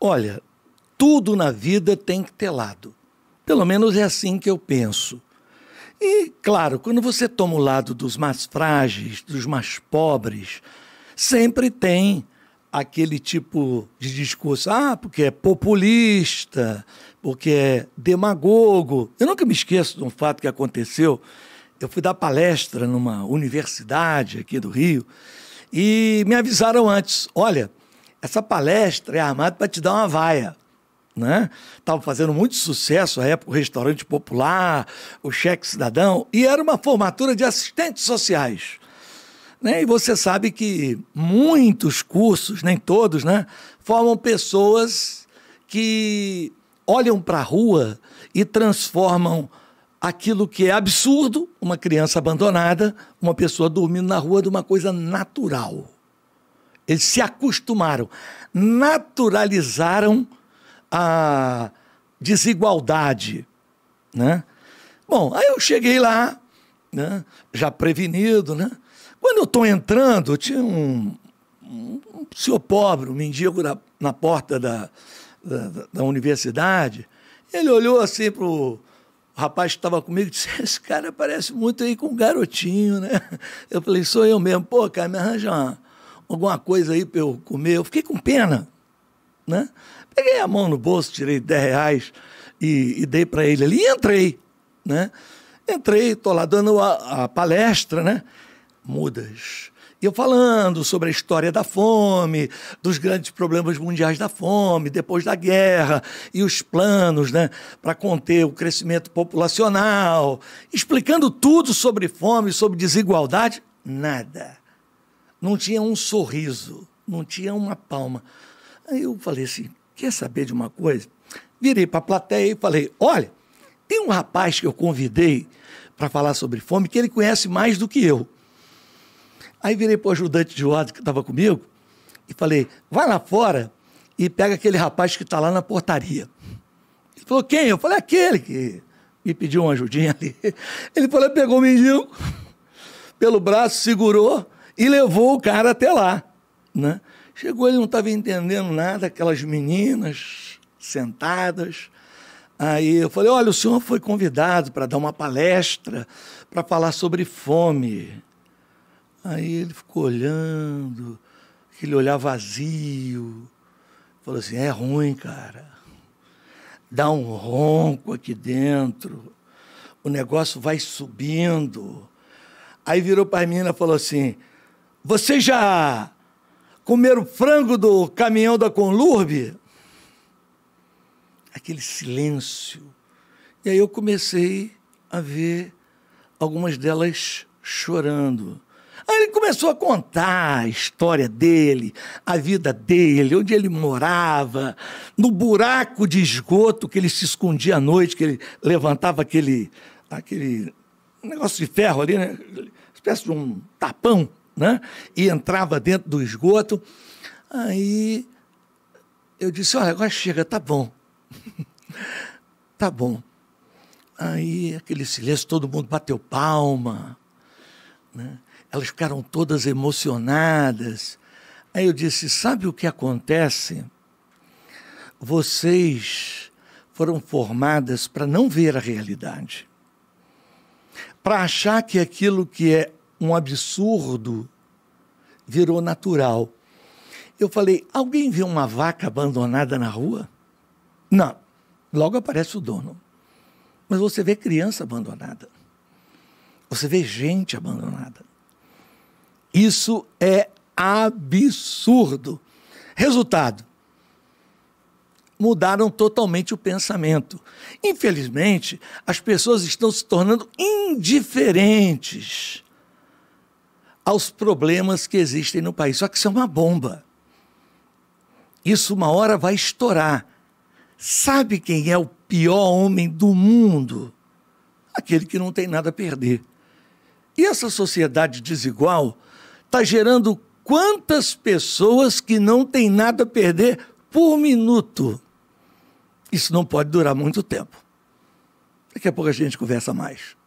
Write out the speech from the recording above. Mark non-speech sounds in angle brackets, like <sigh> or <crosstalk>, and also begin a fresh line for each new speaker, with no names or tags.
Olha, tudo na vida tem que ter lado. Pelo menos é assim que eu penso. E, claro, quando você toma o lado dos mais frágeis, dos mais pobres, sempre tem aquele tipo de discurso. Ah, porque é populista, porque é demagogo. Eu nunca me esqueço de um fato que aconteceu eu fui dar palestra numa universidade aqui do Rio e me avisaram antes: olha, essa palestra é armada para te dar uma vaia. Né? Estava fazendo muito sucesso à época, o Restaurante Popular, o Cheque Cidadão, e era uma formatura de assistentes sociais. Né? E você sabe que muitos cursos, nem todos, né? formam pessoas que olham para a rua e transformam aquilo que é absurdo, uma criança abandonada, uma pessoa dormindo na rua, de uma coisa natural. Eles se acostumaram, naturalizaram a desigualdade. Né? Bom, aí eu cheguei lá, né? já prevenido. Né? Quando eu estou entrando, tinha um, um, senhor pobre, um mendigo na, na porta da, da, da universidade. Ele olhou assim para o o rapaz que estava comigo <laughs> disse: Esse cara parece muito aí com um garotinho, né? Eu falei: Sou eu mesmo. Pô, cara, me arranja uma, alguma coisa aí para eu comer. Eu fiquei com pena, né? Peguei a mão no bolso, tirei 10 reais e, e dei para ele ali e entrei, né? Entrei, tô lá dando a, a palestra, né? Mudas, e eu falando sobre a história da fome, dos grandes problemas mundiais da fome, depois da guerra, e os planos né, para conter o crescimento populacional, explicando tudo sobre fome, sobre desigualdade, nada. Não tinha um sorriso, não tinha uma palma. Aí eu falei assim: quer saber de uma coisa? Virei para a plateia e falei: olha, tem um rapaz que eu convidei para falar sobre fome que ele conhece mais do que eu. Aí virei o ajudante de ordem que estava comigo e falei: vai lá fora e pega aquele rapaz que está lá na portaria. Ele falou: quem? Eu falei: aquele que me pediu uma ajudinha ali. <laughs> Ele falou: pegou o menino pelo braço, segurou e levou o cara até lá. Né? Chegou, ele não estava entendendo nada, aquelas meninas sentadas. Aí eu falei: olha, o senhor foi convidado para dar uma palestra para falar sobre fome. Aí ele ficou olhando, aquele olhar vazio. Falou assim: é ruim, cara. Dá um ronco aqui dentro. O negócio vai subindo. Aí virou para a menina e falou assim: Você já comeram frango do caminhão da Conlurbe? Aquele silêncio. E aí eu comecei a ver algumas delas chorando. Aí ele começou a contar a história dele, a vida dele, onde ele morava, no buraco de esgoto que ele se escondia à noite, que ele levantava aquele, aquele negócio de ferro ali, né? espécie de um tapão, né? E entrava dentro do esgoto. Aí eu disse: Olha, agora chega, tá bom. <laughs> tá bom. Aí aquele silêncio, todo mundo bateu palma. Né? Elas ficaram todas emocionadas. Aí eu disse: sabe o que acontece? Vocês foram formadas para não ver a realidade, para achar que aquilo que é um absurdo virou natural. Eu falei: alguém viu uma vaca abandonada na rua? Não. Logo aparece o dono. Mas você vê criança abandonada. Você vê gente abandonada. Isso é absurdo. Resultado: mudaram totalmente o pensamento. Infelizmente, as pessoas estão se tornando indiferentes aos problemas que existem no país. Só que isso é uma bomba. Isso uma hora vai estourar. Sabe quem é o pior homem do mundo? Aquele que não tem nada a perder. E essa sociedade desigual está gerando quantas pessoas que não têm nada a perder por minuto. Isso não pode durar muito tempo. Daqui a pouco a gente conversa mais.